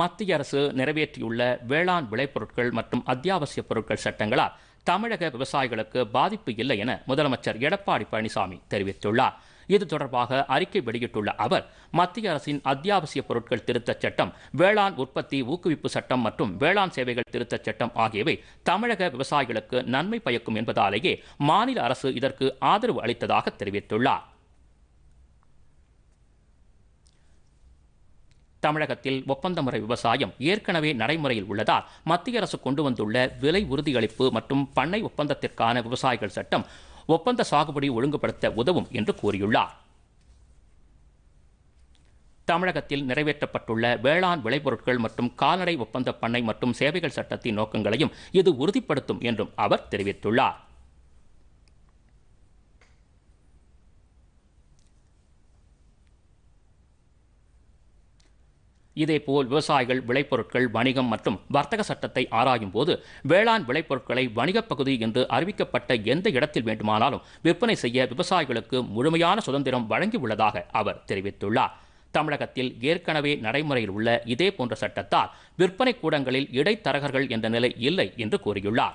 மத்திய அரசு நிறைவேற்றியுள்ள வேளாண் விளைபொருட்கள் மற்றும் அத்தியாவசிய பொருட்கள் சட்டங்களால் தமிழக விவசாயிகளுக்கு பாதிப்பு இல்லை என முதலமைச்சர் எடப்பாடி பழனிசாமி தெரிவித்துள்ளார் இது தொடர்பாக அறிக்கை வெளியிட்டுள்ள அவர் மத்திய அரசின் அத்தியாவசிய பொருட்கள் திருத்தச் சட்டம் வேளாண் உற்பத்தி ஊக்குவிப்பு சட்டம் மற்றும் வேளாண் சேவைகள் திருத்தச் சட்டம் ஆகியவை தமிழக விவசாயிகளுக்கு நன்மை பயக்கும் என்பதாலேயே மாநில அரசு இதற்கு ஆதரவு அளித்ததாக தெரிவித்துள்ளார் தமிழகத்தில் ஒப்பந்த முறை விவசாயம் ஏற்கனவே நடைமுறையில் உள்ளதால் மத்திய அரசு கொண்டு வந்துள்ள விலை உறுதியளிப்பு மற்றும் பண்ணை ஒப்பந்தத்திற்கான விவசாயிகள் சட்டம் ஒப்பந்த சாகுபடி ஒழுங்குபடுத்த உதவும் என்று கூறியுள்ளார் தமிழகத்தில் நிறைவேற்றப்பட்டுள்ள வேளாண் விளைபொருட்கள் மற்றும் கால்நடை ஒப்பந்த பண்ணை மற்றும் சேவைகள் சட்டத்தின் நோக்கங்களையும் இது உறுதிப்படுத்தும் என்றும் அவர் தெரிவித்துள்ளார் இதேபோல் விவசாயிகள் விளைபொருட்கள் வணிகம் மற்றும் வர்த்தக சட்டத்தை ஆராயும் போது வேளாண் விளைபொருட்களை வணிகப் பகுதி என்று அறிவிக்கப்பட்ட எந்த இடத்தில் வேண்டுமானாலும் விற்பனை செய்ய விவசாயிகளுக்கு முழுமையான சுதந்திரம் வழங்கியுள்ளதாக அவர் தெரிவித்துள்ளார் தமிழகத்தில் ஏற்கனவே நடைமுறையில் உள்ள இதே போன்ற சட்டத்தால் விற்பனை கூடங்களில் இடைத்தரகர்கள் என்ற நிலை இல்லை என்று கூறியுள்ளார்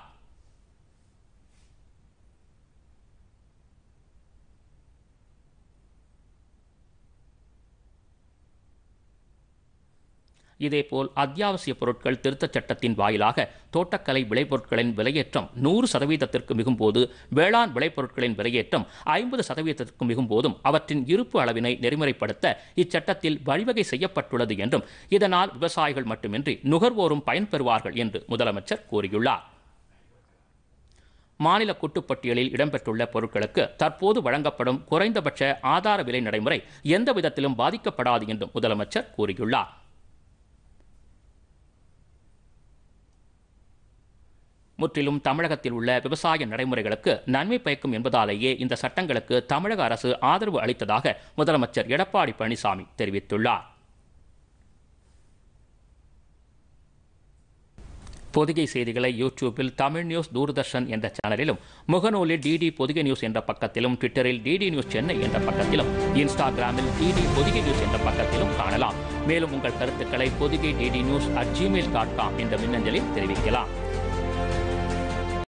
இதேபோல் அத்தியாவசிய பொருட்கள் திருத்தச் சட்டத்தின் வாயிலாக தோட்டக்கலை விளைபொருட்களின் விலையேற்றம் நூறு சதவீதத்திற்கு மிகும்போது வேளாண் விளைபொருட்களின் விலையேற்றம் ஐம்பது சதவீதத்திற்கு மிகும்போதும் அவற்றின் இருப்பு அளவினை நெறிமுறைப்படுத்த இச்சட்டத்தில் வழிவகை செய்யப்பட்டுள்ளது என்றும் இதனால் விவசாயிகள் மட்டுமின்றி நுகர்வோரும் பயன்பெறுவார்கள் என்று முதலமைச்சர் கூறியுள்ளார் மாநில கூட்டுப்பட்டியலில் இடம்பெற்றுள்ள பொருட்களுக்கு தற்போது வழங்கப்படும் குறைந்தபட்ச ஆதார விலை நடைமுறை எந்த விதத்திலும் பாதிக்கப்படாது என்றும் முதலமைச்சர் கூறியுள்ளார் முற்றிலும் தமிழகத்தில் உள்ள விவசாய நடைமுறைகளுக்கு நன்மை பயக்கும் என்பதாலேயே இந்த சட்டங்களுக்கு தமிழக அரசு ஆதரவு அளித்ததாக முதலமைச்சர் எடப்பாடி பழனிசாமி தெரிவித்துள்ளார் பொதிகை செய்திகளை யூடியூப்பில் தமிழ் நியூஸ் தூர்தர்ஷன் என்ற சேனலிலும் முகநூலில் டிடி பொதிகை நியூஸ் என்ற பக்கத்திலும் ட்விட்டரில் டிடி நியூஸ் சென்னை என்ற பக்கத்திலும் இன்ஸ்டாகிராமில் டிடி பொதிகை நியூஸ் என்ற பக்கத்திலும் காணலாம் மேலும் உங்கள் கருத்துக்களை Podhigai DD news at Gmail dot com என்ற மின்னஞ்சலில் தெரிவிக்கலாம்